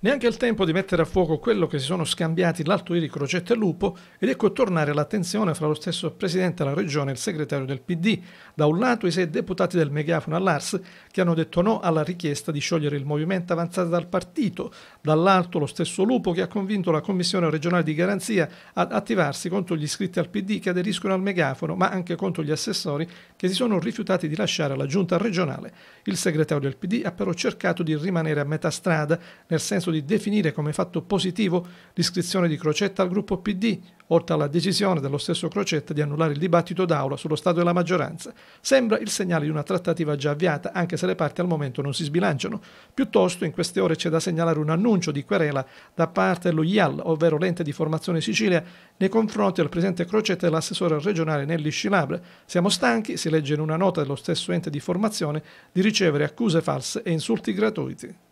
Neanche il tempo di mettere a fuoco quello che si sono scambiati l'alto ieri Crocetta e Lupo ed ecco tornare l'attenzione fra lo stesso Presidente della Regione e il segretario del PD. Da un lato i sei deputati del megafono all'Ars che hanno detto no alla richiesta di sciogliere il movimento avanzato dal partito, dall'altro lo stesso Lupo che ha convinto la Commissione regionale di garanzia ad attivarsi contro gli iscritti al PD che aderiscono al megafono ma anche contro gli assessori che si sono rifiutati di lasciare la giunta regionale. Il segretario del PD ha però cercato di rimanere a metà strada nel senso senso di definire come fatto positivo l'iscrizione di Crocetta al gruppo PD, oltre alla decisione dello stesso Crocetta di annullare il dibattito d'aula sullo stato della maggioranza. Sembra il segnale di una trattativa già avviata, anche se le parti al momento non si sbilanciano. Piuttosto in queste ore c'è da segnalare un annuncio di querela da parte dello IAL, ovvero l'ente di formazione Sicilia, nei confronti del presidente Crocetta e dell'assessore regionale Nelly Scilabre. Siamo stanchi, si legge in una nota dello stesso ente di formazione, di ricevere accuse false e insulti gratuiti.